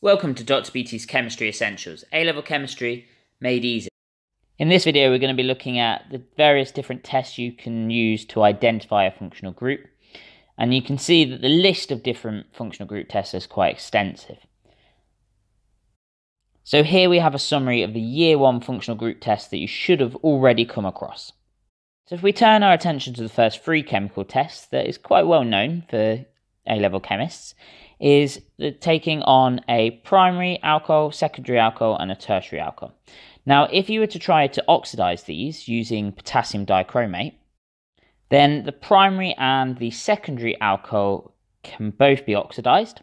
Welcome to Dr. Bt's Chemistry Essentials, A-Level Chemistry Made Easy. In this video, we're going to be looking at the various different tests you can use to identify a functional group. And you can see that the list of different functional group tests is quite extensive. So here we have a summary of the year one functional group tests that you should have already come across. So if we turn our attention to the first three chemical tests that is quite well known for A-level chemists, is taking on a primary alcohol, secondary alcohol, and a tertiary alcohol. Now, if you were to try to oxidize these using potassium dichromate, then the primary and the secondary alcohol can both be oxidized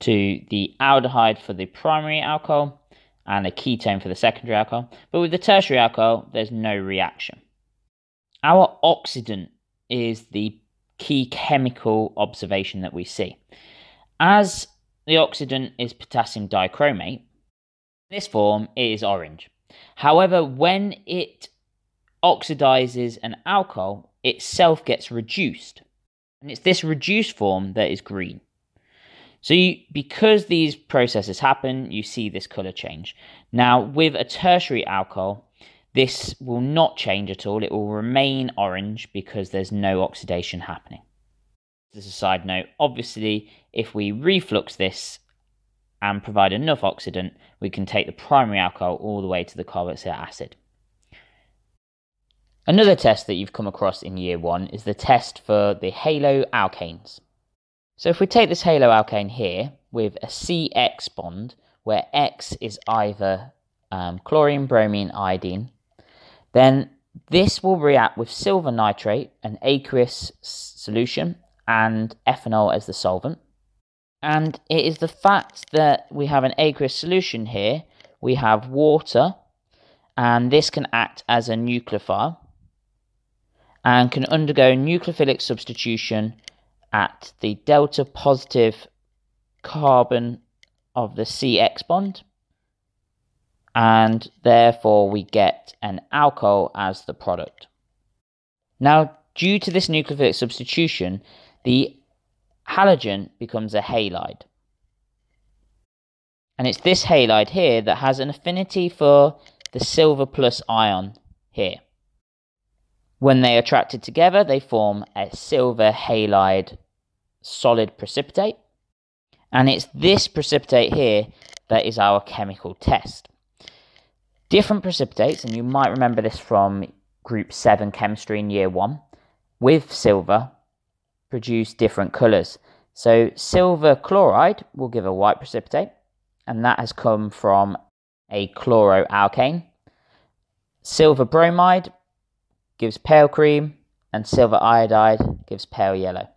to the aldehyde for the primary alcohol and a ketone for the secondary alcohol. But with the tertiary alcohol, there's no reaction. Our oxidant is the key chemical observation that we see. As the oxidant is potassium dichromate, this form it is orange. However, when it oxidizes an alcohol, itself gets reduced. And it's this reduced form that is green. So you, because these processes happen, you see this color change. Now, with a tertiary alcohol, this will not change at all. It will remain orange because there's no oxidation happening. As a side note, obviously, if we reflux this and provide enough oxidant, we can take the primary alcohol all the way to the carboxylic acid. Another test that you've come across in year one is the test for the halo alkanes. So if we take this haloalkane here with a CX bond, where X is either um, chlorine, bromine, iodine, then this will react with silver nitrate, an aqueous solution, and ethanol as the solvent. And it is the fact that we have an aqueous solution here, we have water, and this can act as a nucleophile and can undergo nucleophilic substitution at the delta positive carbon of the CX bond and therefore we get an alcohol as the product. Now, due to this nucleophilic substitution, the halogen becomes a halide. And it's this halide here that has an affinity for the silver plus ion here. When they are attracted together, they form a silver halide solid precipitate. And it's this precipitate here that is our chemical test. Different precipitates, and you might remember this from Group 7 chemistry in year 1, with silver produce different colours. So silver chloride will give a white precipitate, and that has come from a chloroalkane. Silver bromide gives pale cream, and silver iodide gives pale yellow.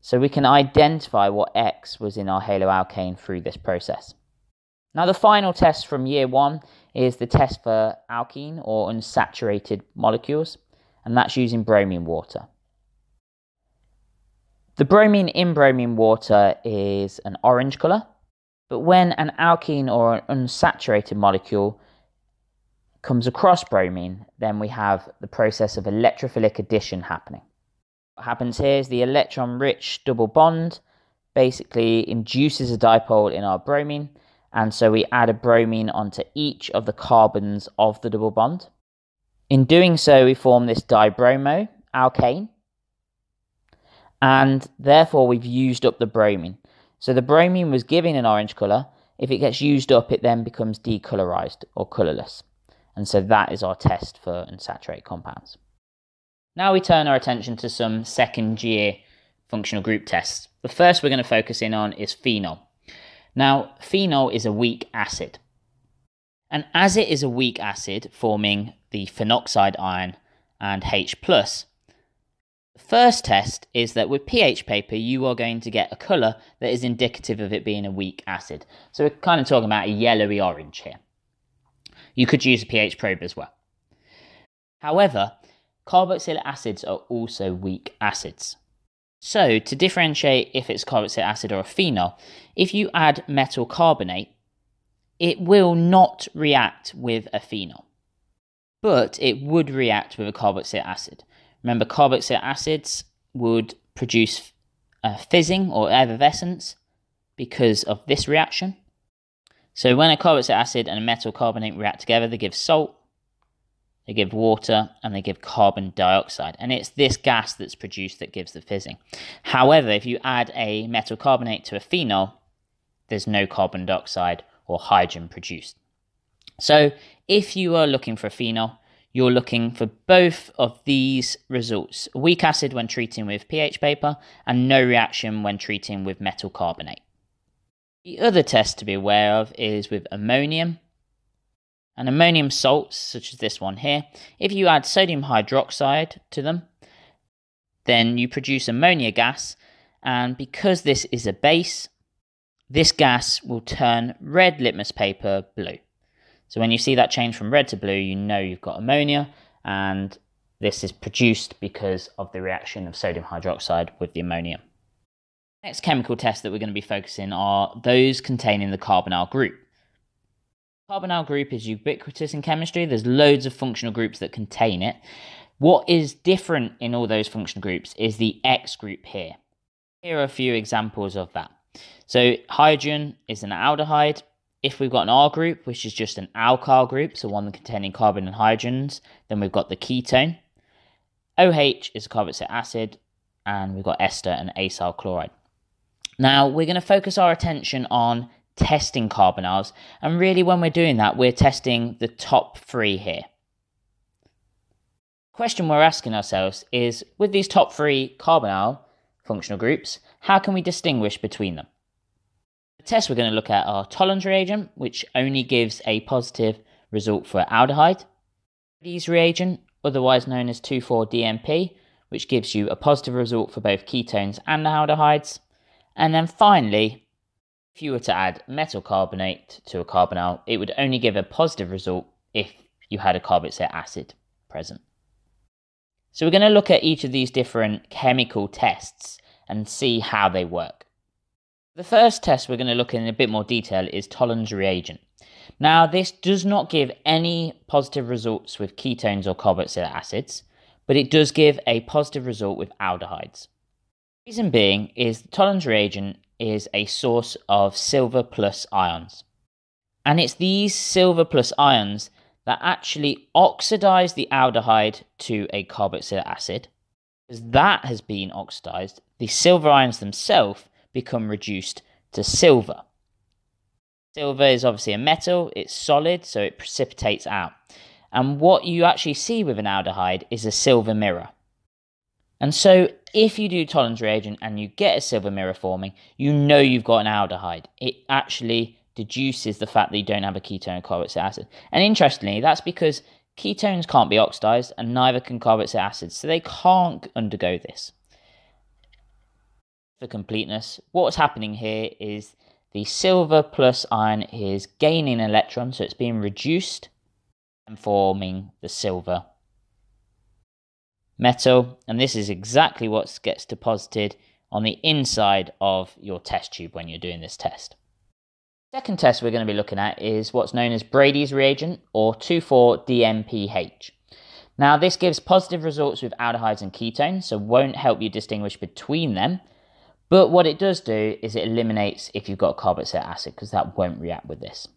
So we can identify what X was in our haloalkane through this process. Now the final test from year one is the test for alkene or unsaturated molecules, and that's using bromine water. The bromine in bromine water is an orange colour, but when an alkene or an unsaturated molecule comes across bromine, then we have the process of electrophilic addition happening. What happens here is the electron rich double bond basically induces a dipole in our bromine, and so we add a bromine onto each of the carbons of the double bond. In doing so, we form this dibromo alkane. And therefore, we've used up the bromine. So the bromine was given an orange colour. If it gets used up, it then becomes decolorized or colourless. And so that is our test for unsaturated compounds. Now we turn our attention to some second year functional group tests. The first we're going to focus in on is phenol. Now, phenol is a weak acid. And as it is a weak acid, forming the phenoxide ion and H+, first test is that with pH paper, you are going to get a colour that is indicative of it being a weak acid. So we're kind of talking about a yellowy orange here. You could use a pH probe as well. However, carboxylic acids are also weak acids. So to differentiate if it's carboxylic acid or a phenol, if you add metal carbonate, it will not react with a phenol, but it would react with a carboxylic acid. Remember, carboxylic acids would produce a uh, fizzing or effervescence because of this reaction. So when a carboxylic acid and a metal carbonate react together, they give salt, they give water, and they give carbon dioxide. And it's this gas that's produced that gives the fizzing. However, if you add a metal carbonate to a phenol, there's no carbon dioxide or hydrogen produced. So if you are looking for a phenol, you're looking for both of these results. Weak acid when treating with pH paper and no reaction when treating with metal carbonate. The other test to be aware of is with ammonium and ammonium salts, such as this one here, if you add sodium hydroxide to them, then you produce ammonia gas. And because this is a base, this gas will turn red litmus paper blue. So when you see that change from red to blue, you know you've got ammonia and this is produced because of the reaction of sodium hydroxide with the ammonium. Next chemical tests that we're going to be focusing are those containing the carbonyl group. Carbonyl group is ubiquitous in chemistry. There's loads of functional groups that contain it. What is different in all those functional groups is the X group here. Here are a few examples of that. So hydrogen is an aldehyde. If we've got an R group, which is just an alkyl group, so one containing carbon and hydrogens, then we've got the ketone. OH is a carboxylic acid, and we've got ester and acyl chloride. Now, we're going to focus our attention on testing carbonyls. And really, when we're doing that, we're testing the top three here. Question we're asking ourselves is with these top three carbonyl functional groups, how can we distinguish between them? The tests we're going to look at are Tollens' reagent, which only gives a positive result for aldehyde, Reddy's reagent, otherwise known as 2,4-DMP, which gives you a positive result for both ketones and aldehydes, and then finally if you were to add metal carbonate to a carbonyl, it would only give a positive result if you had a carboxylic acid present. So we're going to look at each of these different chemical tests and see how they work. The first test we're going to look in a bit more detail is Tollens reagent. Now this does not give any positive results with ketones or carboxylic acids, but it does give a positive result with aldehydes. Reason being is Tollens reagent is a source of silver plus ions. And it's these silver plus ions that actually oxidize the aldehyde to a carboxylic acid. As that has been oxidized, the silver ions themselves become reduced to silver. Silver is obviously a metal, it's solid, so it precipitates out. And what you actually see with an aldehyde is a silver mirror. And so if you do Tollens' reagent and you get a silver mirror forming, you know you've got an aldehyde. It actually deduces the fact that you don't have a ketone and carboxylic acid. And interestingly, that's because ketones can't be oxidized and neither can carboxylic acids, so they can't undergo this. For completeness, what's happening here is the silver plus iron is gaining an electron, so it's being reduced and forming the silver metal, and this is exactly what gets deposited on the inside of your test tube when you're doing this test. Second test we're going to be looking at is what's known as Brady's reagent or 2,4-DMPH. Now this gives positive results with aldehydes and ketones, so won't help you distinguish between them, but what it does do is it eliminates if you've got carboxylic acid because that won't react with this.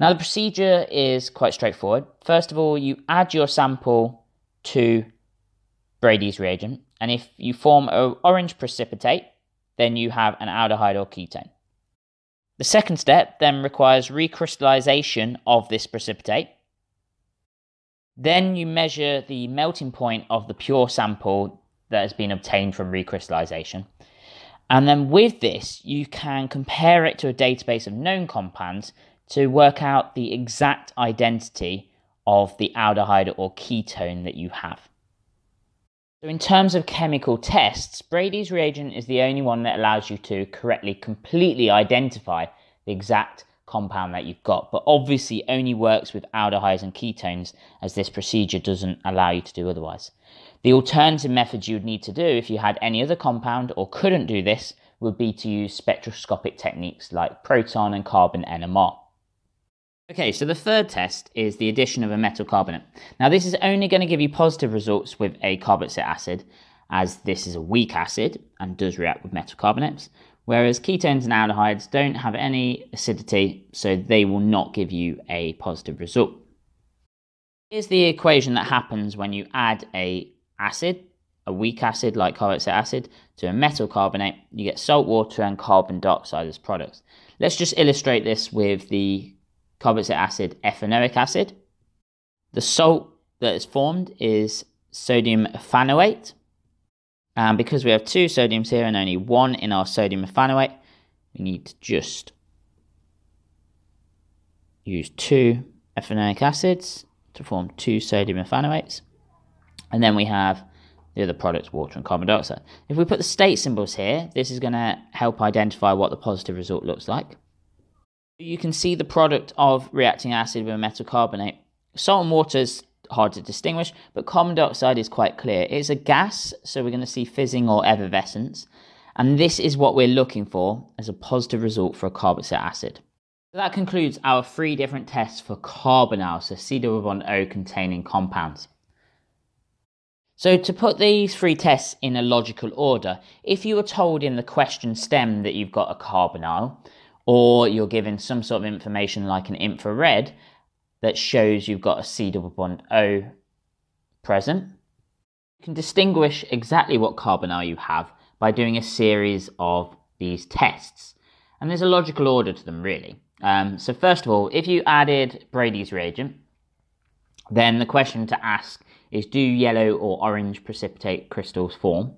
Now the procedure is quite straightforward. First of all, you add your sample to Brady's reagent. And if you form an orange precipitate, then you have an aldehyde or ketone. The second step then requires recrystallization of this precipitate. Then you measure the melting point of the pure sample that has been obtained from recrystallization. And then with this, you can compare it to a database of known compounds to work out the exact identity of the aldehyde or ketone that you have. So, in terms of chemical tests, Brady's reagent is the only one that allows you to correctly, completely identify the exact compound that you've got, but obviously only works with aldehydes and ketones as this procedure doesn't allow you to do otherwise. The alternative methods you would need to do if you had any other compound or couldn't do this would be to use spectroscopic techniques like proton and carbon NMR. Okay, so the third test is the addition of a metal carbonate. Now this is only going to give you positive results with a carboxylic acid, as this is a weak acid and does react with metal carbonates, whereas ketones and aldehydes don't have any acidity, so they will not give you a positive result. Here's the equation that happens when you add a acid, a weak acid like carboxylic acid, to a metal carbonate, you get salt water and carbon dioxide as products. Let's just illustrate this with the carboxylic acid, ethanoic acid. The salt that is formed is sodium ethanoate. And because we have two sodiums here and only one in our sodium ethanoate, we need to just use two ethanoic acids to form two sodium ethanoates. And then we have the other products, water and carbon dioxide. If we put the state symbols here, this is going to help identify what the positive result looks like. You can see the product of reacting acid with a metal carbonate. Salt and water is hard to distinguish, but carbon dioxide is quite clear. It's a gas, so we're going to see fizzing or effervescence. And this is what we're looking for as a positive result for a carboxylic acid. So that concludes our three different tests for carbonyl, so O containing compounds. So to put these three tests in a logical order, if you were told in the question stem that you've got a carbonyl, or you're given some sort of information like an infrared that shows you've got a C double bond O present. You can distinguish exactly what carbonyl you have by doing a series of these tests. And there's a logical order to them really. Um, so first of all, if you added Brady's reagent, then the question to ask is do yellow or orange precipitate crystals form?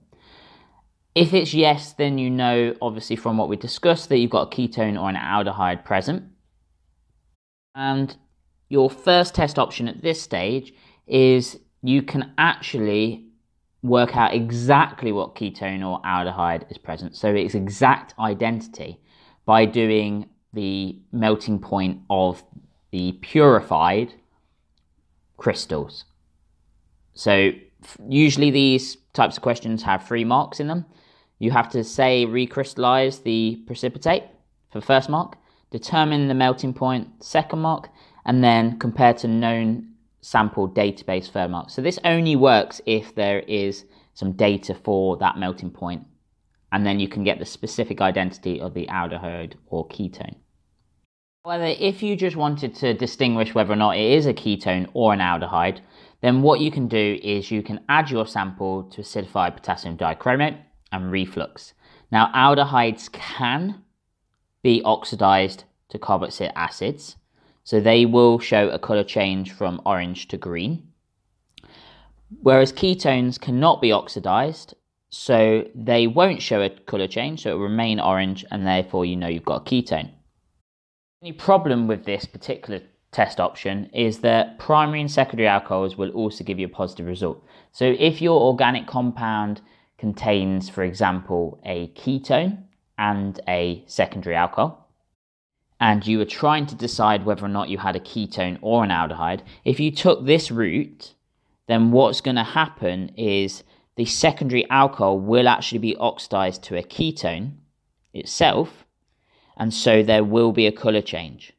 If it's yes, then you know, obviously, from what we discussed, that you've got a ketone or an aldehyde present. And your first test option at this stage is you can actually work out exactly what ketone or aldehyde is present. So its exact identity by doing the melting point of the purified crystals. So usually these types of questions have three marks in them. You have to say recrystallize the precipitate for first mark, determine the melting point, second mark, and then compare to known sample database third mark. So this only works if there is some data for that melting point, and then you can get the specific identity of the aldehyde or ketone. However, if you just wanted to distinguish whether or not it is a ketone or an aldehyde, then what you can do is you can add your sample to acidified potassium dichromate and reflux. Now, aldehydes can be oxidized to carboxylic acids, so they will show a color change from orange to green. Whereas ketones cannot be oxidized, so they won't show a color change, so it will remain orange, and therefore you know you've got a ketone. The problem with this particular test option is that primary and secondary alcohols will also give you a positive result. So if your organic compound contains, for example, a ketone and a secondary alcohol, and you were trying to decide whether or not you had a ketone or an aldehyde, if you took this route, then what's going to happen is the secondary alcohol will actually be oxidized to a ketone itself, and so there will be a color change.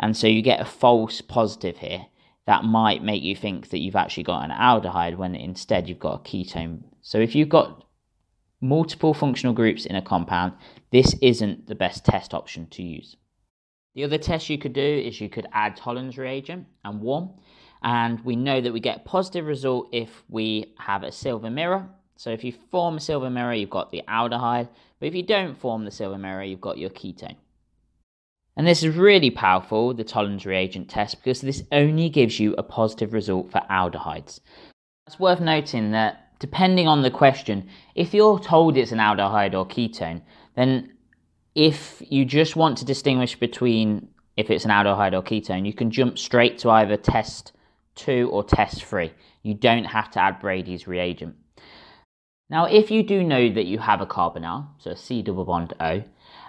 And so you get a false positive here that might make you think that you've actually got an aldehyde when instead you've got a ketone. So if you've got multiple functional groups in a compound, this isn't the best test option to use. The other test you could do is you could add Holland's reagent and warm. And we know that we get positive result if we have a silver mirror. So if you form a silver mirror, you've got the aldehyde. But if you don't form the silver mirror, you've got your ketone. And this is really powerful, the Tollens reagent test, because this only gives you a positive result for aldehydes. It's worth noting that depending on the question, if you're told it's an aldehyde or ketone, then if you just want to distinguish between if it's an aldehyde or ketone, you can jump straight to either test 2 or test 3. You don't have to add Brady's reagent. Now, if you do know that you have a carbonyl, so a C double bond O,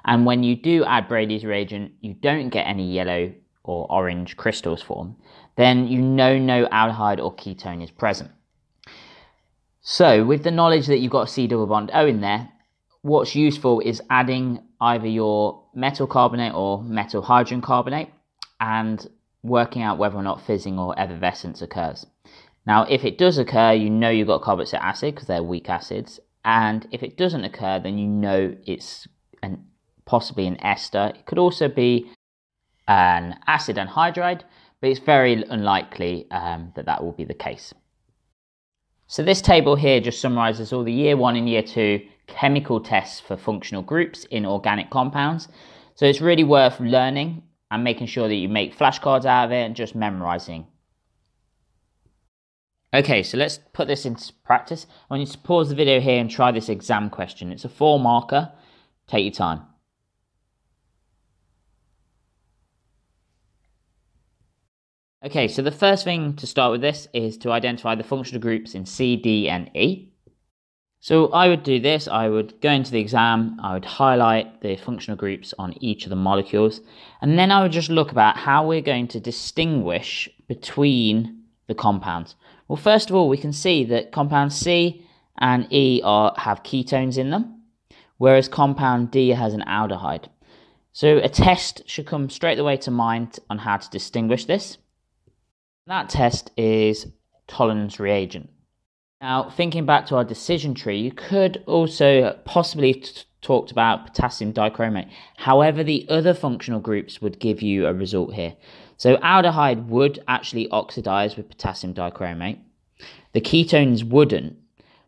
and when you do add Brady's reagent, you don't get any yellow or orange crystals form, then you know no aldehyde or ketone is present. So with the knowledge that you've got C double bond O in there, what's useful is adding either your metal carbonate or metal hydrogen carbonate and working out whether or not fizzing or effervescence occurs. Now, if it does occur, you know you've got carboxylic acid because they're weak acids. And if it doesn't occur, then you know it's an, possibly an ester. It could also be an acid anhydride, but it's very unlikely um, that that will be the case. So this table here just summarizes all the year one and year two chemical tests for functional groups in organic compounds. So it's really worth learning and making sure that you make flashcards out of it and just memorizing. Okay, so let's put this into practice. I want you to pause the video here and try this exam question. It's a four marker. Take your time. Okay, so the first thing to start with this is to identify the functional groups in C, D, and E. So I would do this, I would go into the exam, I would highlight the functional groups on each of the molecules, and then I would just look about how we're going to distinguish between the compounds. Well, first of all, we can see that compound C and E are, have ketones in them, whereas compound D has an aldehyde. So a test should come straight away to mind on how to distinguish this. That test is tolerance reagent. Now, thinking back to our decision tree, you could also possibly talked about potassium dichromate. However, the other functional groups would give you a result here. So aldehyde would actually oxidize with potassium dichromate. The ketones wouldn't,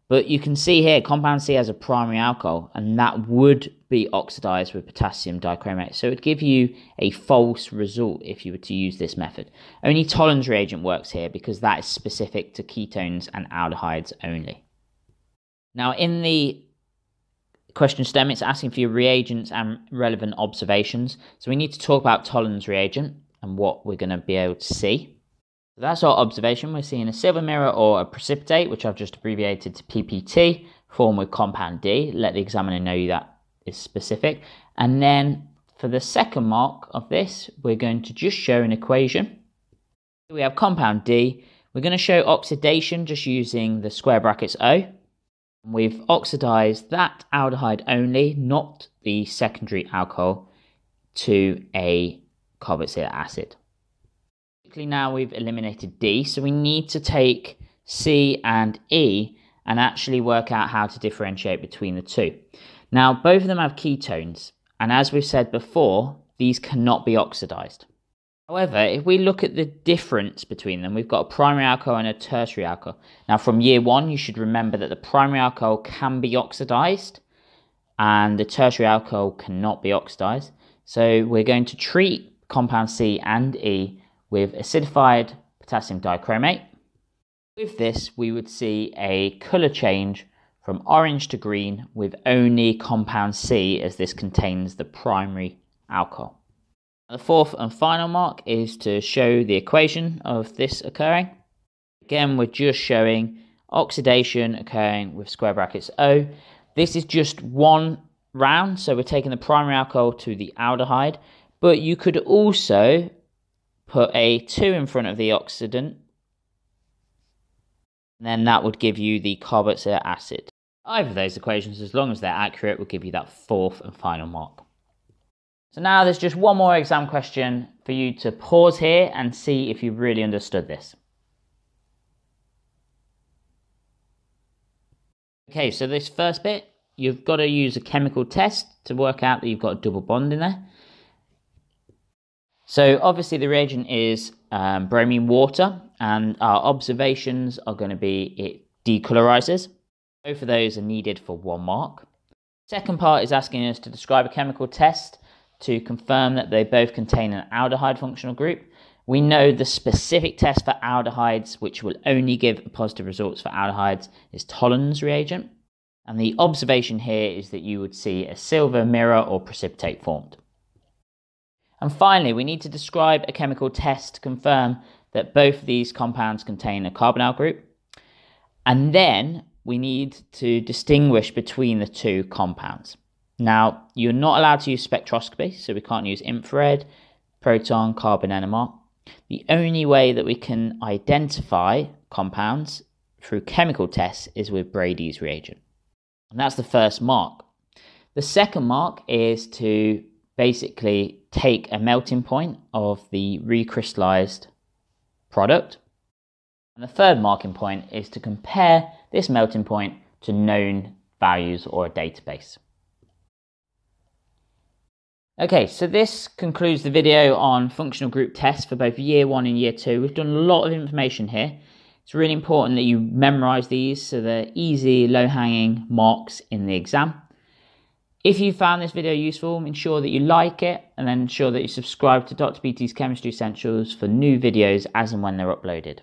but you can see here, compound C has a primary alcohol, and that would be oxidized with potassium dichromate. So it would give you a false result if you were to use this method. Only Tollens reagent works here because that is specific to ketones and aldehydes only. Now in the question stem, it's asking for your reagents and relevant observations. So we need to talk about Tollens reagent and what we're going to be able to see that's our observation. We're seeing a silver mirror or a precipitate, which I've just abbreviated to PPT, form with compound D. Let the examiner know that is specific. And then for the second mark of this, we're going to just show an equation. We have compound D. We're going to show oxidation just using the square brackets O. We've oxidized that aldehyde only, not the secondary alcohol, to a carboxylic acid now we've eliminated D, so we need to take C and E and actually work out how to differentiate between the two. Now, both of them have ketones, and as we've said before, these cannot be oxidized. However, if we look at the difference between them, we've got a primary alcohol and a tertiary alcohol. Now, from year one, you should remember that the primary alcohol can be oxidized and the tertiary alcohol cannot be oxidized. So we're going to treat compound C and E with acidified potassium dichromate. With this, we would see a colour change from orange to green with only compound C as this contains the primary alcohol. The fourth and final mark is to show the equation of this occurring. Again, we're just showing oxidation occurring with square brackets O. This is just one round, so we're taking the primary alcohol to the aldehyde, but you could also put a 2 in front of the oxidant, then that would give you the carboxylic acid. Either of those equations, as long as they're accurate, will give you that fourth and final mark. So now there's just one more exam question for you to pause here and see if you have really understood this. Okay, so this first bit, you've got to use a chemical test to work out that you've got a double bond in there. So obviously the reagent is um, bromine water and our observations are going to be it decolorizes. Both of those are needed for one mark. Second part is asking us to describe a chemical test to confirm that they both contain an aldehyde functional group. We know the specific test for aldehydes, which will only give positive results for aldehydes, is Tollens reagent. And the observation here is that you would see a silver mirror or precipitate formed. And finally, we need to describe a chemical test to confirm that both of these compounds contain a carbonyl group. And then we need to distinguish between the two compounds. Now, you're not allowed to use spectroscopy, so we can't use infrared, proton, carbon NMR. The only way that we can identify compounds through chemical tests is with Brady's reagent. And that's the first mark. The second mark is to basically take a melting point of the recrystallized product. And the third marking point is to compare this melting point to known values or a database. Okay, so this concludes the video on functional group tests for both year one and year two. We've done a lot of information here. It's really important that you memorize these so they're easy, low hanging marks in the exam. If you found this video useful, ensure that you like it and then ensure that you subscribe to Dr. BT's Chemistry Essentials for new videos as and when they're uploaded.